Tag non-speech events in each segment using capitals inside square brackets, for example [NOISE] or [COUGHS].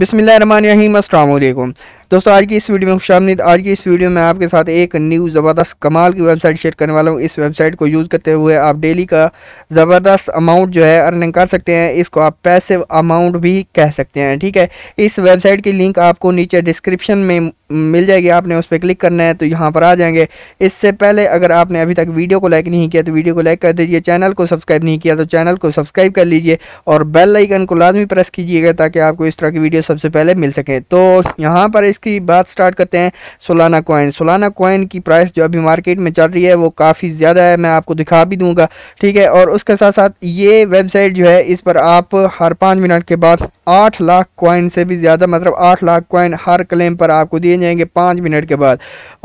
बिसमीम अल्लाम दोस्तों आज की इस वीडियो में खुश आज की इस वीडियो में आपके साथ एक न्यू ज़बरदस्त कमाल की वेबसाइट शेयर करने वाला हूँ इस वेबसाइट को यूज़ करते हुए आप डेली का ज़बरदस्त अमाउंट जो है अर्निंग कर सकते हैं इसको आप पैसिव अमाउंट भी कह सकते हैं ठीक है इस वेबसाइट की लिंक आपको नीचे डिस्क्रिप्शन में मिल जाएगी आपने उस पर क्लिक करना है तो यहाँ पर आ जाएंगे इससे पहले अगर आपने अभी तक वीडियो को लाइक नहीं किया तो वीडियो को लाइक कर दीजिए चैनल को सब्सक्राइब नहीं किया तो चैनल को सब्सक्राइब कर लीजिए और बेल लाइकन को लाजमी प्रेस कीजिएगा ताकि आपको इस तरह की वीडियो सबसे पहले मिल सके तो यहाँ पर इसकी बात स्टार्ट करते हैं सोलाना कॉइन सोलाना कॉइन की प्राइस जो अभी मार्केट में चल रही है वो काफ़ी ज़्यादा है मैं आपको दिखा भी दूँगा ठीक है और उसके साथ साथ ये वेबसाइट जो है इस पर आप हर पाँच मिनट के बाद आठ लाख कॉइन से भी ज़्यादा मतलब आठ लाख कॉइन हर क्लेम पर आपको दिए जाएंगे पाँच मिनट के बाद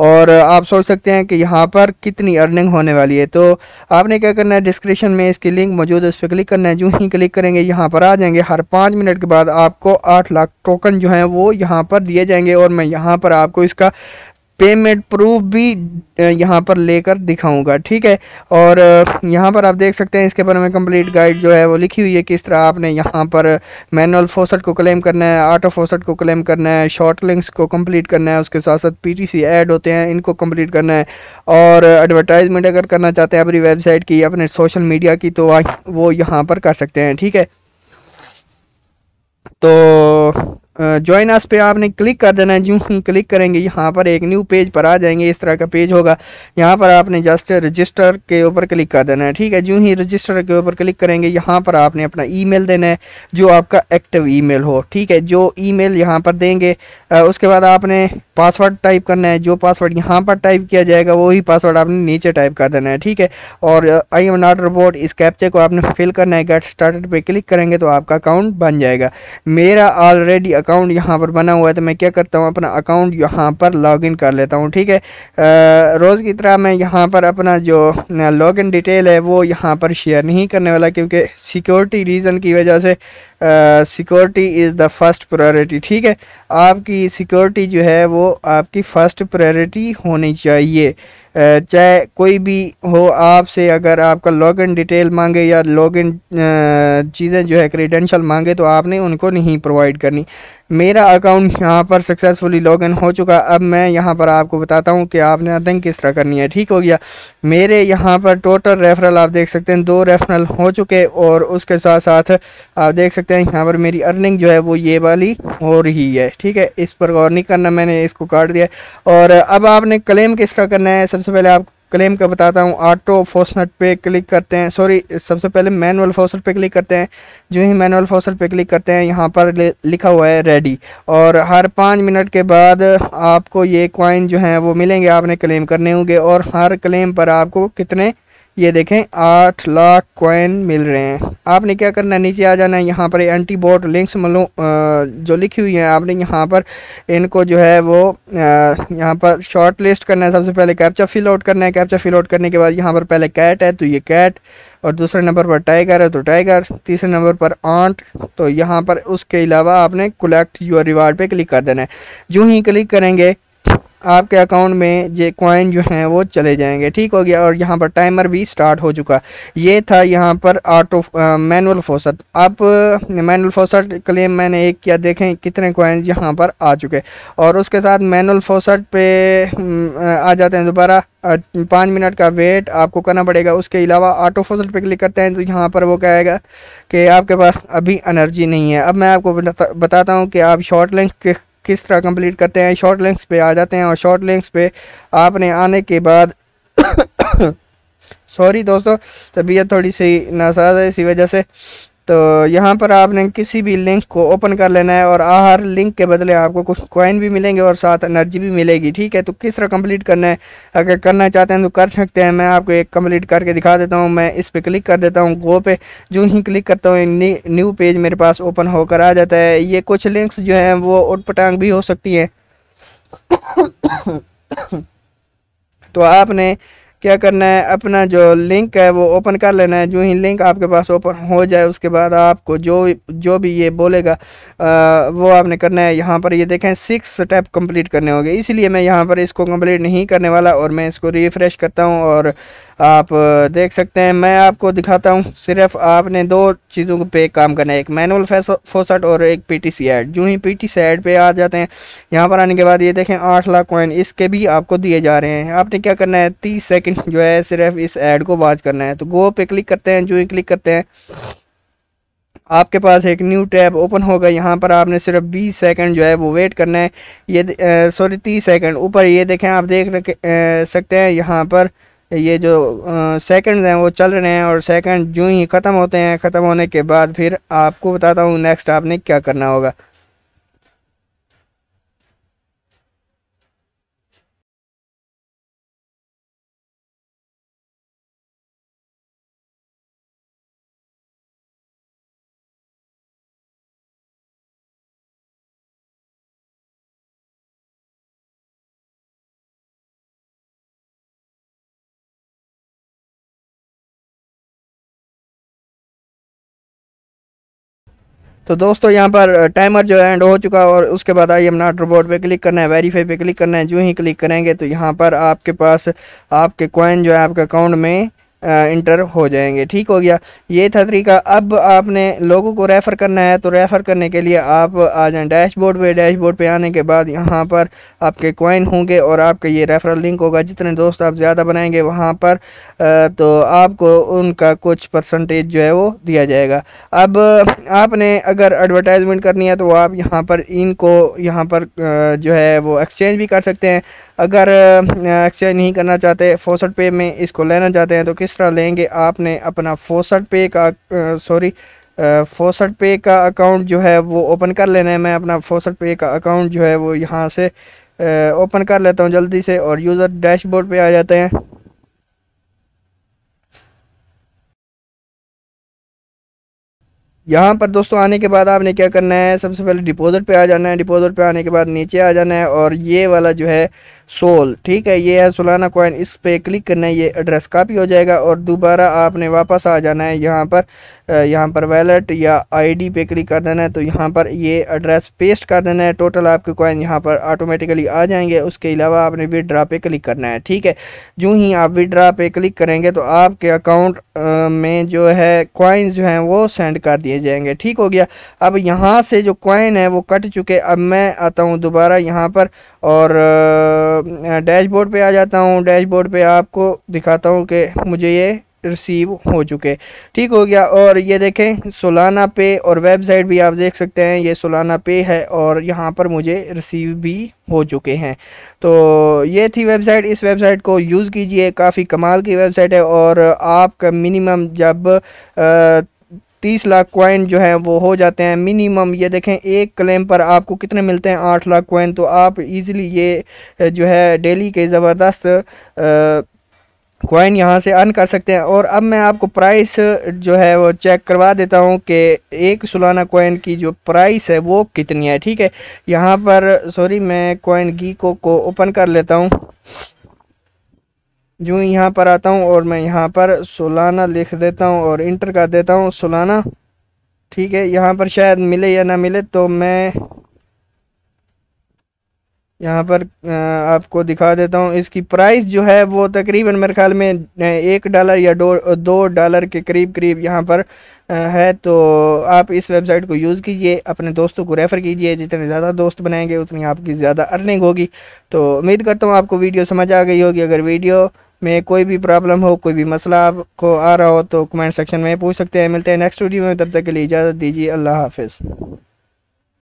और आप सोच सकते हैं कि यहाँ पर कितनी अर्निंग होने वाली है तो आपने क्या करना है डिस्क्रिप्शन में इसकी लिंक मौजूद है उस पर क्लिक करना है जो ही क्लिक करेंगे यहाँ पर आ जाएंगे हर पाँच मिनट के बाद आपको आठ लाख टोकन जो हैं वो यहाँ पर दिए जाएंगे और मैं यहाँ पर आपको इसका पेमेंट प्रूफ भी यहाँ पर लेकर दिखाऊंगा ठीक है और यहाँ पर आप देख सकते हैं इसके बारे में कंप्लीट गाइड जो है वो लिखी हुई है किस तरह आपने यहाँ पर मैनुअल फोसट को क्लेम करना है आटो फोसट को क्लेम करना है शॉर्ट लिंक्स को कंप्लीट करना है उसके साथ साथ पीटीसी ऐड होते हैं इनको कंप्लीट करना है और एडवर्टाइजमेंट अगर करना चाहते हैं अपनी वेबसाइट की अपने सोशल मीडिया की तो वो यहाँ पर कर सकते हैं ठीक है तो ज्वाइन आस पे आपने क्लिक कर देना है जो हम क्लिक करेंगे यहाँ पर एक न्यू पेज पर आ जाएंगे इस तरह का पेज होगा यहाँ पर आपने जस्ट रजिस्टर के ऊपर क्लिक कर देना है ठीक है जो ही रजिस्टर के ऊपर क्लिक करेंगे यहाँ पर आपने अपना ईमेल देना है जो आपका एक्टिव ईमेल हो ठीक है जो ईमेल यहाँ पर देंगे आ, उसके बाद आपने पासवर्ड टाइप करना है जो पासवर्ड यहाँ पर टाइप किया जाएगा वही पासवर्ड आपने नीचे टाइप कर देना है ठीक है और आई एम नॉट रिपोर्ट इस कैप्चे को आपने फिल करना है गेट स्टार्टेड पे क्लिक करेंगे तो आपका अकाउंट बन जाएगा मेरा ऑलरेडी अकाउंट यहाँ पर बना हुआ है तो मैं क्या करता हूँ अपना अकाउंट यहाँ पर लॉगिन कर लेता हूँ ठीक है रोज़ की तरह मैं यहाँ पर अपना जो लॉगिन डिटेल है वो यहाँ पर शेयर नहीं करने वाला क्योंकि सिक्योरिटी रीज़न की वजह से security is the first priority ठीक है आपकी सिक्योरिटी जो है वो आपकी फ़र्स्ट प्रायोरिटी होनी चाहिए चाहे कोई भी हो आपसे अगर आपका लॉगिन डिटेल मांगे या लॉगिन चीज़ें जो है क्रीडेंशल मांगे तो आपने उनको नहीं प्रोवाइड करनी मेरा अकाउंट यहाँ पर सक्सेसफुली लॉगिन हो चुका अब मैं यहाँ पर आपको बताता हूँ कि आपने अर्निंग किस तरह करनी है ठीक हो गया मेरे यहाँ पर टोटल रेफरल आप देख सकते हैं दो रेफरल हो चुके और उसके साथ साथ आप देख सकते हैं यहाँ पर मेरी अर्निंग जो है वो ये वाली हो रही है ठीक है इस पर गौर नहीं करना मैंने इसको काट दिया और अब आपने क्लेम किस तरह करना है सबसे पहले आप क्लेम का बताता हूँ ऑटो फोसनट पे क्लिक करते हैं सॉरी सबसे पहले मैनुअल फोसट पे क्लिक करते हैं जो ही मैनुअल फोसट पे क्लिक करते हैं यहाँ पर लिखा हुआ है रेडी और हर पाँच मिनट के बाद आपको ये कॉइन जो है वो मिलेंगे आपने क्लेम करने होंगे और हर क्लेम पर आपको कितने ये देखें आठ लाख कॉइन मिल रहे हैं आपने क्या करना है नीचे आ जाना है यहाँ पर एंटी बोट लिंक्स मतलब जो लिखी हुई हैं आपने यहाँ पर इनको जो है वो यहाँ पर शॉर्ट लिस्ट करना है सबसे पहले कैप्चा फिल आउट करना है कैप्चा फिल आउट करने के बाद यहाँ पर पहले कैट है तो ये कैट और दूसरे नंबर पर टाइगर है तो टाइगर तीसरे नंबर पर आंट तो यहाँ पर उसके अलावा आपने कलेक्ट यूर रिवार्ड पे क्लिक कर देना है जो ही क्लिक करेंगे आपके अकाउंट में ये कॉइन जो हैं वो चले जाएंगे ठीक हो गया और यहाँ पर टाइमर भी स्टार्ट हो चुका ये था यहाँ पर ऑटो मैनुअल फोसट अब मैनुअल फोसट क्लेम मैंने एक किया देखें कितने कॉइन्स यहाँ पर आ चुके और उसके साथ मैनुअल फोसट पे आ जाते हैं दोबारा पाँच मिनट का वेट आपको करना पड़ेगा उसके अलावा ऑटो फोसट पे क्लिक करते हैं तो यहाँ पर वो कहेगा कि आपके पास अभी एनर्जी नहीं है अब मैं आपको बताता हूँ कि आप शॉर्ट लिंक किस तरह कंप्लीट करते हैं शॉर्ट लिंक्स पे आ जाते हैं और शॉर्ट लिंक्स पे आपने आने के बाद सॉरी [COUGHS] दोस्तों तबीयत थोड़ी सी नासाज है इसी वजह से तो यहाँ पर आपने किसी भी लिंक को ओपन कर लेना है और हर लिंक के बदले आपको कुछ कॉइन भी मिलेंगे और साथ एनर्जी भी मिलेगी ठीक है तो किस तरह कंप्लीट करना है अगर करना चाहते हैं तो कर सकते हैं मैं आपको एक कंप्लीट करके दिखा देता हूँ मैं इस पर क्लिक कर देता हूँ गो पे जो ही क्लिक करता हूँ न्यू पेज मेरे पास ओपन होकर आ जाता है ये कुछ लिंक्स जो हैं वो उटपटांग भी हो सकती हैं [COUGHS] तो आपने क्या करना है अपना जो लिंक है वो ओपन कर लेना है जो ही लिंक आपके पास ओपन हो जाए उसके बाद आपको जो जो भी ये बोलेगा आ, वो आपने करना है यहाँ पर ये देखें सिक्स स्टेप कंप्लीट करने होंगे इसलिए मैं यहाँ पर इसको कंप्लीट नहीं करने वाला और मैं इसको रिफ़्रेश करता हूँ और आप देख सकते हैं मैं आपको दिखाता हूँ सिर्फ आपने दो चीज़ों पे काम करना है एक मैनुअल फोसट और एक पीटीसी ऐड जो ही पीटीसी ऐड पे आ जाते हैं यहाँ पर आने के बाद ये देखें आठ लाख कॉइन इसके भी आपको दिए जा रहे हैं आपने क्या करना है तीस सेकेंड जो है सिर्फ इस ऐड को वाच करना है तो गो पे क्लिक करते हैं जो ही क्लिक करते हैं आपके पास एक न्यू टैब ओपन होगा यहाँ पर आपने सिर्फ 20 सेकंड जो है वो वेट करना है ये सॉरी 30 सेकंड ऊपर ये देखें आप देख रख सकते हैं यहाँ पर ये जो सेकंड्स हैं वो चल रहे हैं और सेकंड जो ही ख़त्म होते हैं ख़त्म होने के बाद फिर आपको बताता हूँ नेक्स्ट आपने क्या करना होगा तो दोस्तों यहाँ पर टाइमर जो है एंड हो चुका और उसके बाद आइए एम नॉट रोबोट पे क्लिक करना है वेरीफाई पे क्लिक करना है जो ही क्लिक करेंगे तो यहाँ पर आपके पास आपके कॉइन जो है आपके अकाउंट में इंटर हो जाएंगे ठीक हो गया ये था तरीका अब आपने लोगों को रेफ़र करना है तो रेफ़र करने के लिए आप आ जाएँ डैशबोर्ड पे डैशबोर्ड पे आने के बाद यहाँ पर आपके कॉइन होंगे और आपका ये रेफरल लिंक होगा जितने दोस्त आप ज़्यादा बनाएंगे वहाँ पर तो आपको उनका कुछ परसेंटेज जो है वो दिया जाएगा अब आपने अगर एडवर्टाइजमेंट करनी है तो आप यहाँ पर इनको यहाँ पर जो है वो एक्सचेंज भी कर सकते हैं अगर एक्सचेंज नहीं करना चाहते फोसट पे में इसको लेना चाहते हैं तो किस तरह लेंगे आपने अपना फोसट पे का सॉरी फोसट पे का अकाउंट जो है वो ओपन कर लेना है मैं अपना फोसट पे का अकाउंट जो है वो यहाँ से ओपन कर लेता हूँ जल्दी से और यूज़र डैशबोर्ड पे आ जाते हैं यहाँ पर दोस्तों आने के बाद आपने क्या करना है सबसे पहले डिपॉजिट पे आ जाना है डिपॉजिट पे आने के बाद नीचे आ जाना है और ये वाला जो है सोल ठीक है ये है सोलाना कॉइन इस पर क्लिक करना है ये एड्रेस कापी हो जाएगा और दोबारा आपने वापस आ जाना है यहाँ पर यहाँ पर वैलेट या आईडी पे क्लिक कर देना है तो यहाँ पर ये एड्रेस पेस्ट कर देना है टोटल आपके कॉइन यहाँ पर ऑटोमेटिकली आ जाएंगे उसके अलावा आपने विड्रा पे क्लिक करना है ठीक है जो ही आप विड्रा पे क्लिक करेंगे तो आपके अकाउंट में जो है कॉइन्स जो हैं वो सेंड कर दिए जाएंगे ठीक हो गया अब यहाँ से जो कॉइन है वो कट चुके अब मैं आता हूँ दोबारा यहाँ पर और डैशबोर्ड पे आ जाता हूँ डैशबोर्ड पे आपको दिखाता हूँ कि मुझे ये रिसीव हो चुके ठीक हो गया और ये देखें सोलाना पे और वेबसाइट भी आप देख सकते हैं ये सोलाना पे है और यहाँ पर मुझे रिसीव भी हो चुके हैं तो ये थी वेबसाइट इस वेबसाइट को यूज़ कीजिए काफ़ी कमाल की वेबसाइट है और आपका मिनिमम जब आ, तीस लाख कोइन जो है वो हो जाते हैं मिनिमम ये देखें एक क्लेम पर आपको कितने मिलते हैं आठ लाख कोइन तो आप इजीली ये जो है डेली के ज़बरदस्त कोइन यहाँ से अर्न कर सकते हैं और अब मैं आपको प्राइस जो है वो चेक करवा देता हूँ कि एक सुलाना कोइन की जो प्राइस है वो कितनी है ठीक है यहाँ पर सॉरी मैं कोइन गी को को ओपन कर लेता हूँ जो यहाँ पर आता हूँ और मैं यहाँ पर सुलाना लिख देता हूँ और इंटर कर देता हूँ सुलाना ठीक है यहाँ पर शायद मिले या ना मिले तो मैं यहाँ पर आपको दिखा देता हूँ इसकी प्राइस जो है वो तकरीबन मेरे ख्याल में एक डॉलर या दो दो डॉलर के करीब करीब यहाँ पर है तो आप इस वेबसाइट को यूज़ कीजिए अपने दोस्तों को रेफ़र कीजिए जितने ज़्यादा दोस्त बनाएंगे उतनी आपकी ज़्यादा अर्निंग होगी तो उम्मीद करता हूँ आपको वीडियो समझ आ गई होगी अगर वीडियो में कोई भी प्रॉब्लम हो कोई भी मसला आपको आ रहा हो तो कमेंट सेक्शन में पूछ सकते हैं मिलते हैं नेक्स्ट वीडियो में तब तक के लिए इजाज़त दीजिए अल्लाह हाफिज़